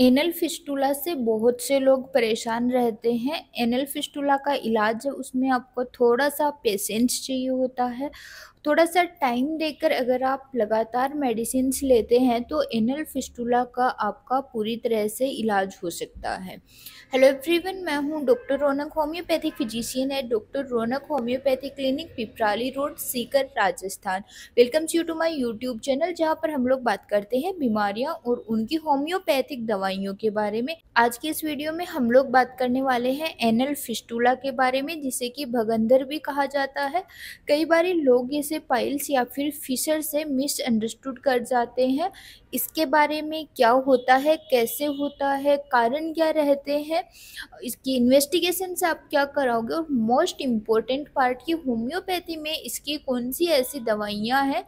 anal fistula से बहुत से लोग परेशान रहते हैं एनल फिस्टूला का इलाज उसमें आपको थोड़ा सा पेशेंस चाहिए होता है थोड़ा सा टाइम देकर अगर आप लगातार मेडिसिन लेते हैं तो एनल फिस्टूला का आपका पूरी तरह से इलाज हो सकता है हेलो एवरीवन मैं हूं डॉक्टर रौनक होम्योपैथिक फिजिशियन है doctor Raunak homeopathic clinic Piprali road Sikar Rajasthan welcome you to my YouTube channel जहां पर हम लोग बात करते हैं बीमारियां और उनकी होम्योपैथिक दवाइयों के बारे में आज के इस वीडियो में हम लोग बात करने वाले हैं एनल फिस्टूला के बारे में जिसे कि भगंदर भी कहा जाता है कई बार लोग ये से पाइल्स या फिर फिशर से मिसअंडरस्टूड कर जाते हैं इसके बारे में क्या होता है कैसे होता है कारण क्या रहते हैं इसकी इन्वेस्टिगेशन से आप क्या कराओगे और मोस्ट इम्पोर्टेंट पार्ट की होम्योपैथी में इसकी कौन सी ऐसी दवाइयाँ हैं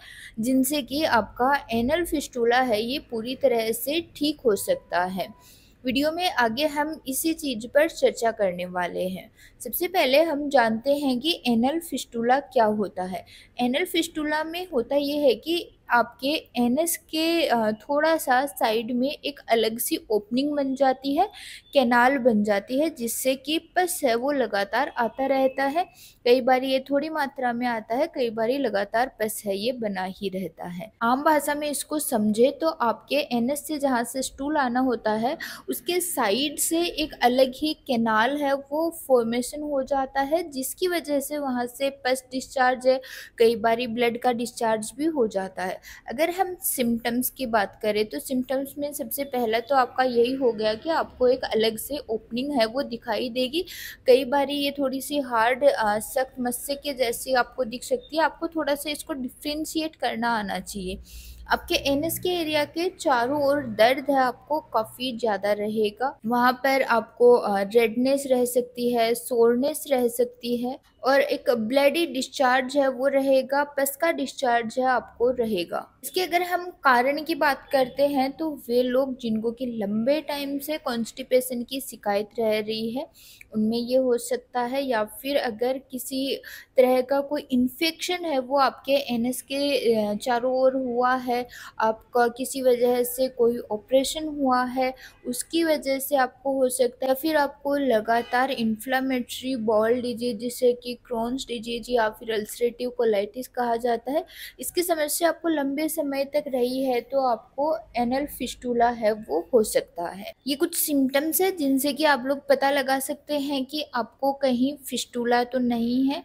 जिनसे कि आपका एनल फिस्टूला है ये पूरी तरह से ठीक हो सकता है वीडियो में आगे हम इसी चीज़ पर चर्चा करने वाले हैं सबसे पहले हम जानते हैं कि एनल फिस्टूला क्या होता है एनल फिस्टूला में होता यह है कि आपके एन के थोड़ा सा साइड में एक अलग सी ओपनिंग बन जाती है कैनाल बन जाती है जिससे कि पस है वो लगातार आता रहता है कई बार ये थोड़ी मात्रा में आता है कई बार लगातार पस है ये बना ही रहता है आम भाषा में इसको समझे तो आपके एन से जहाँ से स्टूल आना होता है उसके साइड से एक अलग ही कैनाल है वो फॉर्मेशन हो जाता है जिसकी वजह से वहाँ से पस डिस्चार्ज है कई बार ब्लड का डिस्चार्ज भी हो जाता है अगर हम सिम्टम्स की बात करें तो सिम्टम्स में सबसे पहला तो आपका यही हो गया कि आपको एक अलग से ओपनिंग है वो दिखाई देगी कई बार ये थोड़ी सी हार्ड सख्त मस्से के जैसे आपको दिख सकती है आपको थोड़ा सा इसको डिफ्रेंशिएट करना आना चाहिए आपके एनएस के एरिया के चारों ओर दर्द है आपको काफ़ी ज़्यादा रहेगा वहां पर आपको रेडनेस रह सकती है सोरनेस रह सकती है और एक ब्लडी डिस्चार्ज है वो रहेगा प्लस का डिस्चार्ज है आपको रहेगा इसके अगर हम कारण की बात करते हैं तो वे लोग जिनको कि लंबे टाइम से कॉन्स्टिपेशन की शिकायत रह रही है उनमें ये हो सकता है या फिर अगर किसी तरह का कोई इन्फेक्शन है वो आपके एनएस के चारों ओर हुआ है है आपका किसी वजह से कोई ऑपरेशन हुआ है उसकी वजह से आपको हो सकता है फिर आपको लगातार इन्फ्लामेटरी बॉल डिजीज जिसे कि क्रोन्स डिजीज या फिर अल्सरेटिव कोलाइटिस कहा जाता है इसकी समस्या आपको लंबे समय तक रही है तो आपको एनल फिस्टूला है वो हो सकता है ये कुछ सिम्टम्स है जिनसे कि आप लोग पता लगा सकते हैं कि आपको कहीं फिस्टूला तो नहीं है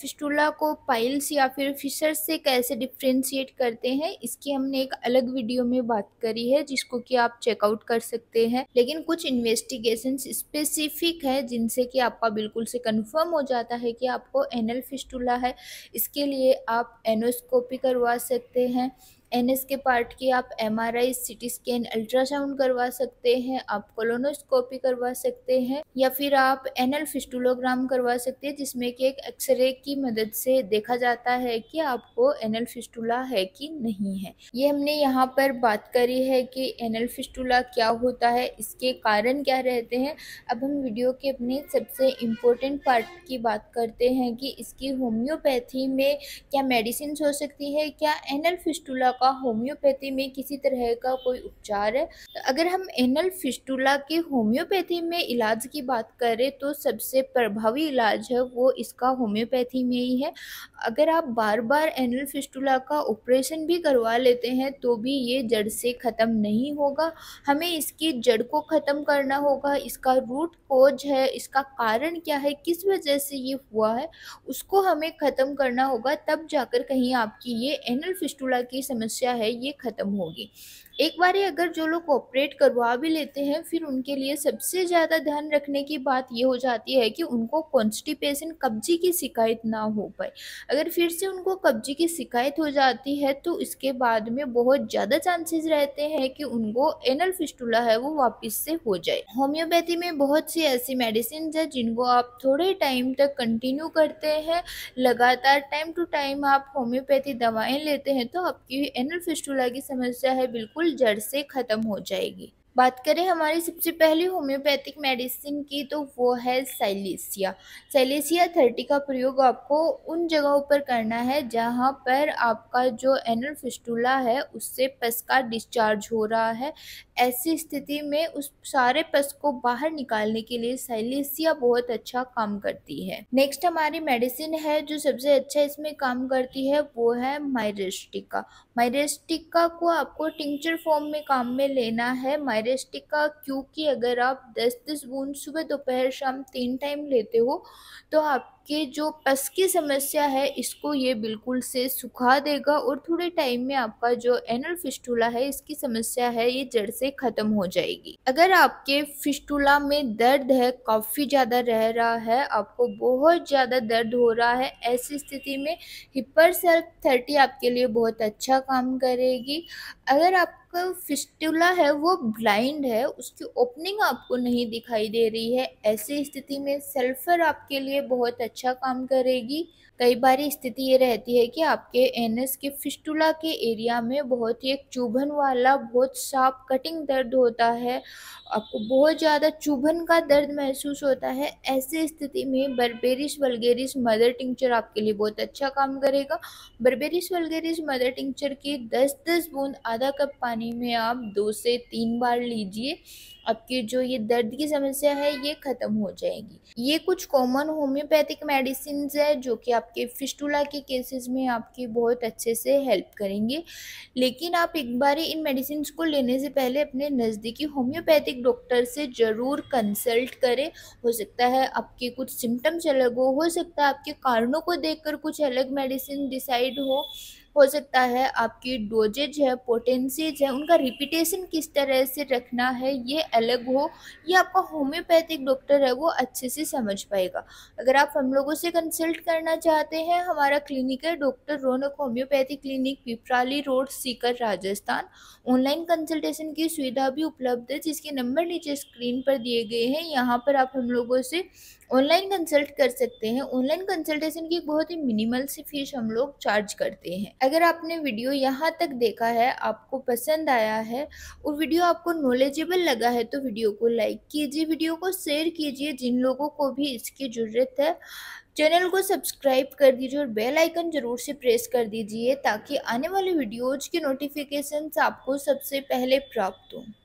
फिस्टूला को पाइल्स या फिर फिशर्स से कैसे डिफ्रेंशिएट करते हैं इस जिसकी हमने एक अलग वीडियो में बात करी है जिसको कि आप चेकआउट कर सकते हैं लेकिन कुछ इन्वेस्टिगेशन स्पेसिफिक है जिनसे कि आपका बिल्कुल से कंफर्म हो जाता है कि आपको एनल फिस्टूला है इसके लिए आप एनोस्कोपी करवा सकते हैं एन के पार्ट की आप M R I C T scan ultrasound करवा सकते हैं आप कोलोनोस्कोपी करवा सकते हैं या फिर आप एनल फिस्टुलोग्राम करवा सकते हैं जिसमें कि एक एक्सरे की मदद से देखा जाता है कि आपको एनल फिस्टुला है कि नहीं है ये हमने यहाँ पर बात करी है कि एनल फिस्टुला क्या होता है इसके कारण क्या रहते हैं अब हम वीडियो के अपने सबसे इम्पोर्टेंट पार्ट की बात करते हैं कि इसकी होम्योपैथी में क्या मेडिसिन हो सकती है क्या एनल फिस्टुला आपका होम्योपैथी में किसी तरह का कोई उपचार है तो अगर हम एनल फिस्टूला के होम्योपैथी में इलाज की बात करें तो सबसे प्रभावी इलाज है वो इसका होम्योपैथी में ही है अगर आप बार बार एनल फिस्टूला का ऑपरेशन भी करवा लेते हैं तो भी ये जड़ से ख़त्म नहीं होगा हमें इसकी जड़ को ख़त्म करना होगा इसका रूट कोज है इसका कारण क्या है किस वजह से ये हुआ है उसको हमें ख़त्म करना होगा तब जाकर कहीं आपकी ये एनल फिस्टूला की समस्या समस्या है ये ख़त्म होगी एक बार अगर जो लोग ऑपरेट करवा भी लेते हैं फिर उनके लिए सबसे ज़्यादा ध्यान रखने की बात ये हो जाती है कि उनको कॉन्स्टिपेशन कब्जी की शिकायत ना हो पाए अगर फिर से उनको कब्जी की शिकायत हो जाती है तो इसके बाद में बहुत ज़्यादा चांसेस रहते हैं कि उनको एनल फिस्टूला है वो वापस से हो जाए होम्योपैथी में बहुत सी ऐसी मेडिसिन है जिनको आप थोड़े टाइम तक कंटिन्यू करते हैं लगातार टाइम टू टाइम आप होम्योपैथी दवाएँ लेते हैं तो आपकी एनल फिस्टूला की समस्या है बिल्कुल बिल्कुल जड़ से ख़त्म हो जाएगी बात करें हमारी सबसे पहली होम्योपैथिक मेडिसिन की तो वो है साइलेसिया साइलेसिया थर्टी का प्रयोग आपको उन जगहों पर करना है जहाँ पर आपका जो एनल फिस्टूला है उससे पस का डिस्चार्ज हो रहा है ऐसी स्थिति में उस सारे पस को बाहर निकालने के लिए सैलिसिया बहुत अच्छा काम करती है नेक्स्ट हमारी मेडिसिन है जो सबसे अच्छा इसमें काम करती है वो है माइरेस्टिका माइरेस्टिका को आपको टिंक्चर फॉर्म में काम में लेना है माइ डायरेस्टिक का क्योंकि अगर आप दस दस बूंद सुबह दोपहर शाम तीन टाइम लेते हो तो आपके जो पस की समस्या है इसको ये बिल्कुल से सुखा देगा और थोड़े टाइम में आपका जो एनल फिस्टूला है इसकी समस्या है ये जड़ से ख़त्म हो जाएगी अगर आपके फिस्टूला में दर्द है काफ़ी ज़्यादा रह रहा है आपको बहुत ज़्यादा दर्द हो रहा है ऐसी स्थिति में हिपर सेल्फ थर्टी आपके लिए बहुत अच्छा काम करेगी अगर आप आपका फिस्टुला है वो ब्लाइंड है उसकी ओपनिंग आपको नहीं दिखाई दे रही है ऐसी स्थिति में सल्फर आपके लिए बहुत अच्छा काम करेगी कई बार स्थिति ये रहती है कि आपके एनएस के फिस्टुला के एरिया में बहुत ही एक चुभन वाला बहुत साफ कटिंग दर्द होता है आपको बहुत ज़्यादा चुभन का दर्द महसूस होता है ऐसी स्थिति में बर्बेरिस वलगेरिस मदर टिंचर आपके लिए बहुत अच्छा काम करेगा बर्बेरिस वलगेरिस मदर टिंचर की दस दस बूंद आधा कप पानी पानी में आप दो से तीन बार लीजिए आपके जो ये दर्द की समस्या है ये ख़त्म हो जाएगी ये कुछ कॉमन होम्योपैथिक मेडिसिन है जो कि आपके फिस्टूला के केसेस में आपकी बहुत अच्छे से हेल्प करेंगे लेकिन आप एक बार इन मेडिसिन को लेने से पहले अपने नज़दीकी होम्योपैथिक डॉक्टर से ज़रूर कंसल्ट करें हो सकता है आपके कुछ सिम्टम्स अलग हो हो सकता है आपके कारणों को देख कुछ अलग मेडिसिन डिसाइड हो हो सकता है आपकी डोजेज है पोटेंसीज है उनका रिपीटेशन किस तरह से रखना है ये अलग हो ये आपका होम्योपैथिक डॉक्टर है वो अच्छे से समझ पाएगा अगर आप हम लोगों से कंसल्ट करना चाहते हैं हमारा क्लिनिक है doctor Raunak homeopathy clinic Piprali road Sikar Rajasthan online consultation की सुविधा भी उपलब्ध है जिसके नंबर नीचे स्क्रीन पर दिए गए हैं यहाँ पर आप हम लोगों से ऑनलाइन कंसल्ट कर सकते हैं ऑनलाइन कंसल्टेशन की बहुत ही मिनिमल सी फीस हम लोग चार्ज करते हैं अगर आपने वीडियो यहाँ तक देखा है आपको पसंद आया है और वीडियो आपको नॉलेजेबल लगा है तो वीडियो को लाइक कीजिए वीडियो को शेयर कीजिए जिन लोगों को भी इसकी ज़रूरत है चैनल को सब्सक्राइब कर दीजिए और बेल आइकन ज़रूर से प्रेस कर दीजिए ताकि आने वाले वीडियोज़ के नोटिफिकेशन आपको सबसे पहले प्राप्त हों